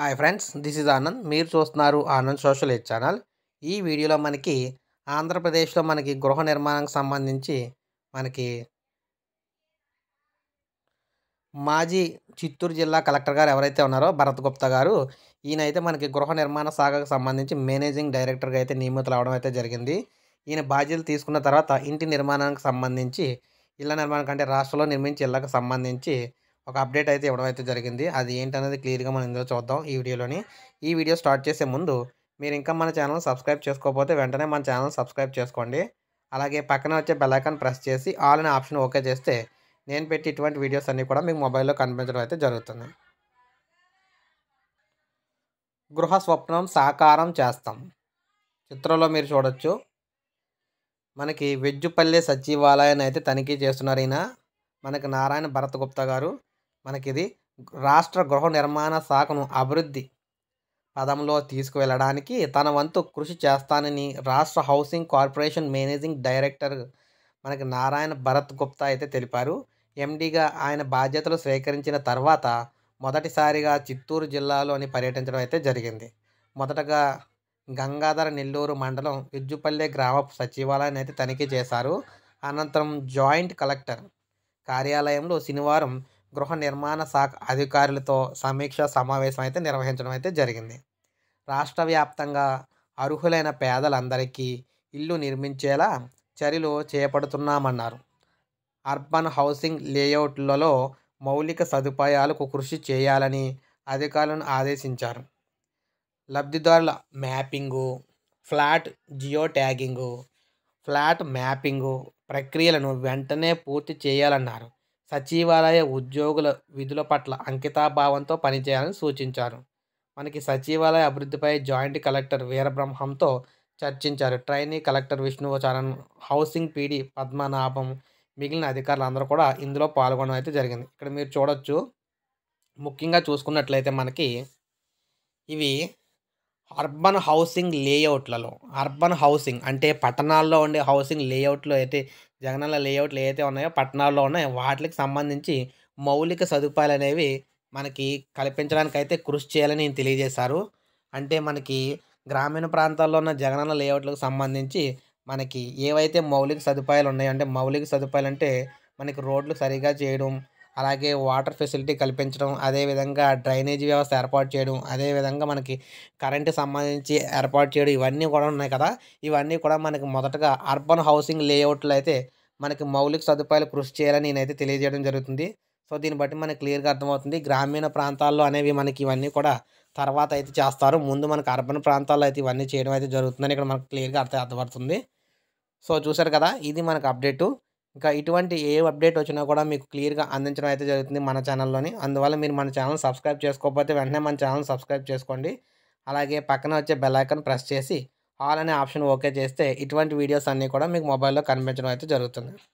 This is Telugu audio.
hi friends this is Anand మీరు చూస్తున్నారు ఆనంద్ సోషల్ ఎయిడ్ ఛానల్ ఈ వీడియోలో మనకి ఆంధ్రప్రదేశ్లో మనకి గృహ నిర్మాణానికి సంబంధించి మనకి మాజీ చిత్తూరు జిల్లా కలెక్టర్ గారు ఎవరైతే ఉన్నారో భరత్ గుప్తా గారు ఈయనైతే మనకి గృహ నిర్మాణ శాఖకు సంబంధించి మేనేజింగ్ డైరెక్టర్గా అయితే నియమితులు అవడం అయితే జరిగింది ఈయన బాధ్యతలు తీసుకున్న తర్వాత ఇంటి నిర్మాణానికి సంబంధించి ఇళ్ల నిర్మాణం కంటే రాష్ట్రంలో నిర్మించి ఇళ్లకు సంబంధించి ఒక అప్డేట్ అయితే ఇవ్వడం అయితే జరిగింది అది ఏంటనేది క్లియర్గా మనం ఇందులో చూద్దాం ఈ వీడియోలోని ఈ వీడియో స్టార్ట్ చేసే ముందు మీరు ఇంకా మన ఛానల్ సబ్స్క్రైబ్ చేసుకోకపోతే వెంటనే మన ఛానల్ సబ్స్క్రైబ్ చేసుకోండి అలాగే పక్కన వచ్చే బెల్లైకాన్ ప్రెస్ చేసి ఆల్ అనే ఆప్షన్ ఓకే చేస్తే నేను పెట్టి ఇటువంటి వీడియోస్ అన్నీ కూడా మీకు మొబైల్లో కనిపించడం అయితే జరుగుతుంది గృహ స్వప్నం సాకారం చేస్తాం చిత్రంలో మీరు చూడొచ్చు మనకి వెజ్జుపల్లి సచివాలయాన్ని అయితే తనిఖీ చేస్తున్నారు ఈయన మనకి నారాయణ భరత్ గుప్తా గారు మనకిది రాష్ట్ర గృహ నిర్మాణ శాఖను అభివృద్ధి పదంలో తీసుకువెళ్ళడానికి తన వంతు కృషి చేస్తానని రాష్ట్ర హౌసింగ్ కార్పొరేషన్ మేనేజింగ్ డైరెక్టర్ మనకి నారాయణ భరత్ గుప్తా అయితే తెలిపారు ఎండీగా ఆయన బాధ్యతలు స్వీకరించిన తర్వాత మొదటిసారిగా చిత్తూరు జిల్లాలోని పర్యటించడం అయితే జరిగింది మొదటగా గంగాధర నెల్లూరు మండలం విజ్జుపల్లె గ్రామ సచివాలయాన్ని అయితే తనిఖీ చేశారు అనంతరం జాయింట్ కలెక్టర్ కార్యాలయంలో శనివారం గృహ నిర్మాణ శాఖ అధికారులతో సమీక్ష సమావేశం అయితే నిర్వహించడం అయితే జరిగింది రాష్ట్ర వ్యాప్తంగా అర్హులైన పేదలందరికీ ఇల్లు నిర్మించేలా చర్యలు చేపడుతున్నామన్నారు అర్బన్ హౌసింగ్ లేఅవుట్లలో మౌలిక సదుపాయాలకు కృషి చేయాలని అధికారులను ఆదేశించారు లబ్ధిదారుల mapping flat geo tagging flat mapping ప్రక్రియలను వెంటనే పూర్తి చేయాలన్నారు సచివాలయ ఉద్యోగుల విధుల పట్ల అంకితాభావంతో పనిచేయాలని సూచించారు మనకి సచివాలయ అభివృద్ధిపై జాయింట్ కలెక్టర్ వీరబ్రహ్మంతో చర్చించారు ట్రైనీ కలెక్టర్ విష్ణువచారన్ హౌసింగ్ పీడీ పద్మనాభం మిగిలిన అధికారులు అందరూ కూడా ఇందులో పాల్గొనడం అయితే జరిగింది ఇక్కడ మీరు చూడొచ్చు ముఖ్యంగా చూసుకున్నట్లయితే మనకి ఇవి అర్బన్ హౌసింగ్ లేఅవుట్లలో అర్బన్ హౌసింగ్ అంటే పట్టణాల్లో ఉండే హౌసింగ్ లేఅవుట్లో అయితే జగనన్న లేఅవుట్లు ఏవైతే ఉన్నాయో పట్టణాల్లో ఉన్నాయో వాటికి సంబంధించి మౌలిక సదుపాయాలు అనేవి మనకి కల్పించడానికి అయితే కృషి చేయాలని తెలియజేశారు అంటే మనకి గ్రామీణ ప్రాంతాల్లో ఉన్న జగనన్న లేఅవుట్లకు సంబంధించి మనకి ఏవైతే మౌలిక సదుపాయాలు ఉన్నాయో అంటే మౌలిక సదుపాయాలు అంటే మనకి రోడ్లు సరిగా చేయడం అలాగే వాటర్ ఫెసిలిటీ కల్పించడం అదేవిధంగా డ్రైనేజీ వ్యవస్థ ఏర్పాటు చేయడం అదేవిధంగా మనకి కరెంటు సంబంధించి ఏర్పాటు చేయడం ఇవన్నీ కూడా ఉన్నాయి కదా ఇవన్నీ కూడా మనకి మొదటగా అర్బన్ హౌసింగ్ లేఅవుట్లు అయితే మనకి మౌలిక సదుపాయాలు కృషి చేయాలని నేనైతే తెలియజేయడం జరుగుతుంది సో దీన్ని బట్టి మనకి క్లియర్గా అర్థమవుతుంది గ్రామీణ ప్రాంతాల్లో అనేవి మనకి ఇవన్నీ కూడా తర్వాత అయితే చేస్తారు ముందు మనకు అర్బన్ ప్రాంతాల్లో అయితే ఇవన్నీ చేయడం అయితే జరుగుతుందని ఇక్కడ మనకు క్లియర్గా అర్థం అర్థపడుతుంది సో చూసారు కదా ఇది మనకు అప్డేటు ఇంకా ఇటువంటి ఏ అప్డేట్ వచ్చినా కూడా మీకు క్లియర్గా అందించడం అయితే జరుగుతుంది మన ఛానల్లోని అందువల్ల మీరు మన ఛానల్ సబ్స్క్రైబ్ చేసుకోకపోతే వెంటనే మన ఛానల్ సబ్స్క్రైబ్ చేసుకోండి అలాగే పక్కన వచ్చే బెల్లైకన్ ప్రెస్ చేసి ఆల్ అనే ఆప్షన్ ఓకే చేస్తే ఇటువంటి వీడియోస్ అన్నీ కూడా మీకు మొబైల్లో కనిపించడం అయితే జరుగుతుంది